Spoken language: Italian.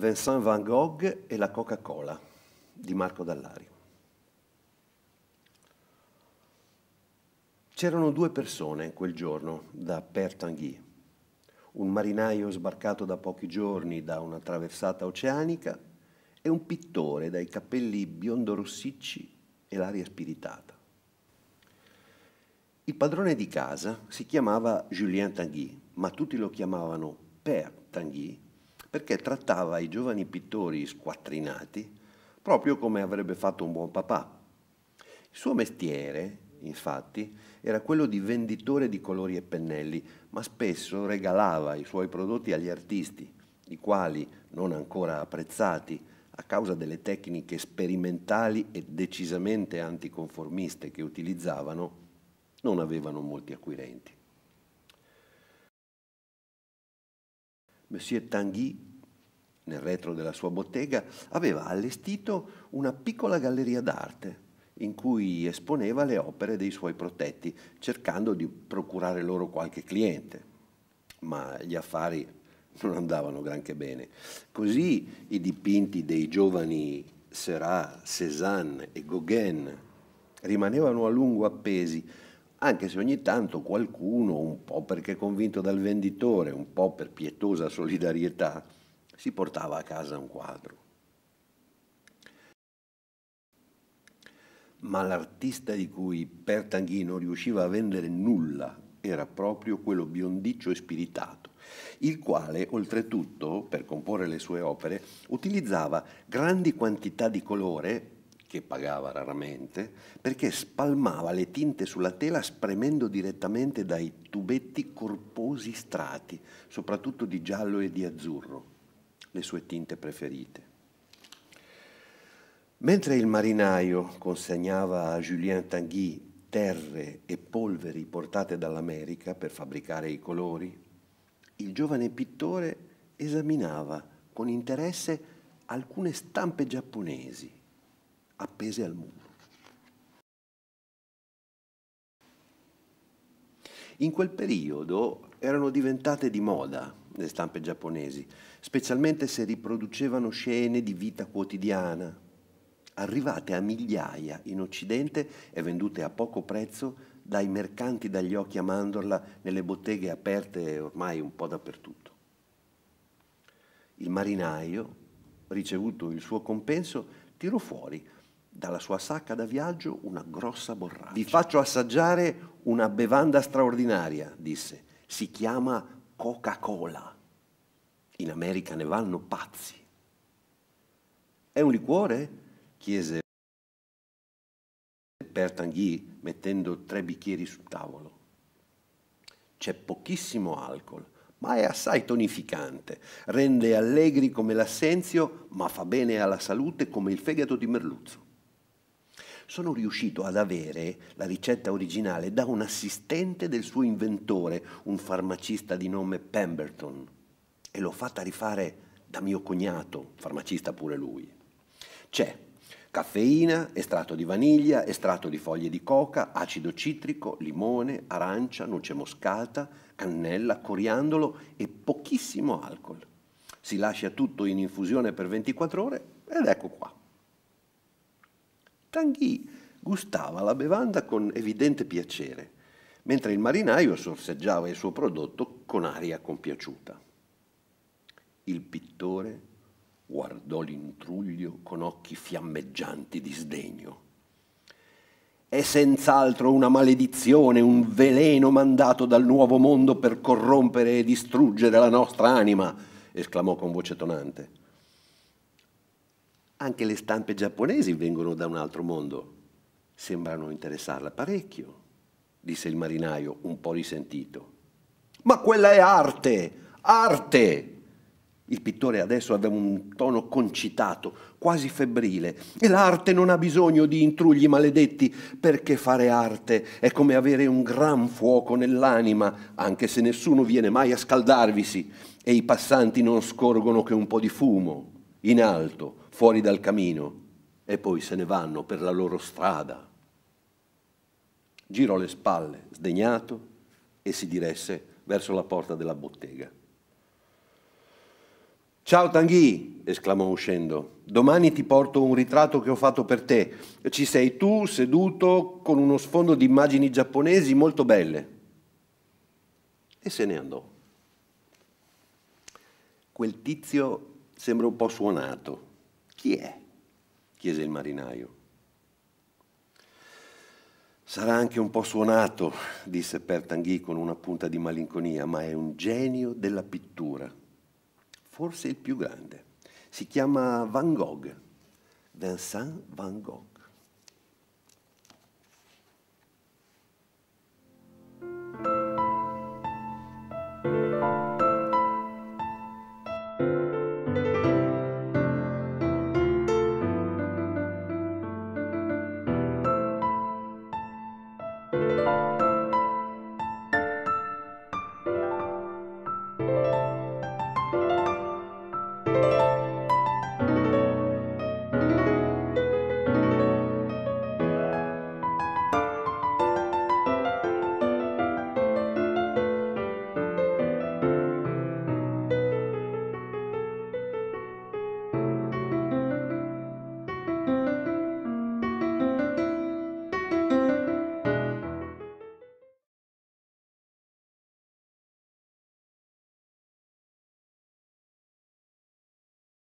Vincent Van Gogh e la Coca-Cola di Marco Dallari. C'erano due persone quel giorno da Pertanghi, un marinaio sbarcato da pochi giorni da una traversata oceanica e un pittore dai capelli biondo-rossicci e l'aria spiritata. Il padrone di casa si chiamava Julien Tanguy, ma tutti lo chiamavano Père Tanguy perché trattava i giovani pittori squattrinati proprio come avrebbe fatto un buon papà. Il suo mestiere, infatti, era quello di venditore di colori e pennelli, ma spesso regalava i suoi prodotti agli artisti, i quali, non ancora apprezzati, a causa delle tecniche sperimentali e decisamente anticonformiste che utilizzavano, non avevano molti acquirenti. Monsieur Tanguy nel retro della sua bottega, aveva allestito una piccola galleria d'arte in cui esponeva le opere dei suoi protetti, cercando di procurare loro qualche cliente. Ma gli affari non andavano granché bene. Così i dipinti dei giovani Serat, Cézanne e Gauguin rimanevano a lungo appesi, anche se ogni tanto qualcuno, un po' perché convinto dal venditore, un po' per pietosa solidarietà, si portava a casa un quadro. Ma l'artista di cui Pertanghi non riusciva a vendere nulla era proprio quello biondiccio e spiritato il quale oltretutto, per comporre le sue opere, utilizzava grandi quantità di colore, che pagava raramente, perché spalmava le tinte sulla tela spremendo direttamente dai tubetti corposi strati, soprattutto di giallo e di azzurro le sue tinte preferite. Mentre il marinaio consegnava a Julien Tanguy terre e polveri portate dall'America per fabbricare i colori, il giovane pittore esaminava con interesse alcune stampe giapponesi appese al muro. In quel periodo erano diventate di moda le stampe giapponesi, specialmente se riproducevano scene di vita quotidiana, arrivate a migliaia in Occidente e vendute a poco prezzo dai mercanti dagli occhi a mandorla nelle botteghe aperte ormai un po' dappertutto. Il marinaio, ricevuto il suo compenso, tirò fuori dalla sua sacca da viaggio una grossa borraccia. Vi faccio assaggiare una bevanda straordinaria, disse, si chiama Coca-Cola. In America ne vanno pazzi. È un liquore? chiese Bertanghi mettendo tre bicchieri sul tavolo. C'è pochissimo alcol, ma è assai tonificante, rende allegri come l'assenzio, ma fa bene alla salute come il fegato di merluzzo sono riuscito ad avere la ricetta originale da un assistente del suo inventore, un farmacista di nome Pemberton, e l'ho fatta rifare da mio cognato, farmacista pure lui. C'è caffeina, estratto di vaniglia, estratto di foglie di coca, acido citrico, limone, arancia, noce moscata, cannella, coriandolo e pochissimo alcol. Si lascia tutto in infusione per 24 ore ed ecco qua. Tanghì gustava la bevanda con evidente piacere, mentre il marinaio sorseggiava il suo prodotto con aria compiaciuta. Il pittore guardò l'intruglio con occhi fiammeggianti di sdegno. È senz'altro una maledizione, un veleno mandato dal nuovo mondo per corrompere e distruggere la nostra anima, esclamò con voce tonante. Anche le stampe giapponesi vengono da un altro mondo. Sembrano interessarla parecchio, disse il marinaio un po' risentito. Ma quella è arte, arte! Il pittore adesso aveva un tono concitato, quasi febbrile, e l'arte non ha bisogno di intrugli maledetti, perché fare arte è come avere un gran fuoco nell'anima, anche se nessuno viene mai a scaldarvisi e i passanti non scorgono che un po' di fumo in alto fuori dal camino e poi se ne vanno per la loro strada. Girò le spalle, sdegnato, e si diresse verso la porta della bottega. Ciao Tanghi, esclamò uscendo, domani ti porto un ritratto che ho fatto per te. Ci sei tu seduto con uno sfondo di immagini giapponesi molto belle. E se ne andò. Quel tizio sembra un po' suonato, chi è? chiese il marinaio. Sarà anche un po' suonato, disse Pertanghi con una punta di malinconia, ma è un genio della pittura, forse il più grande. Si chiama Van Gogh, Vincent Van Gogh.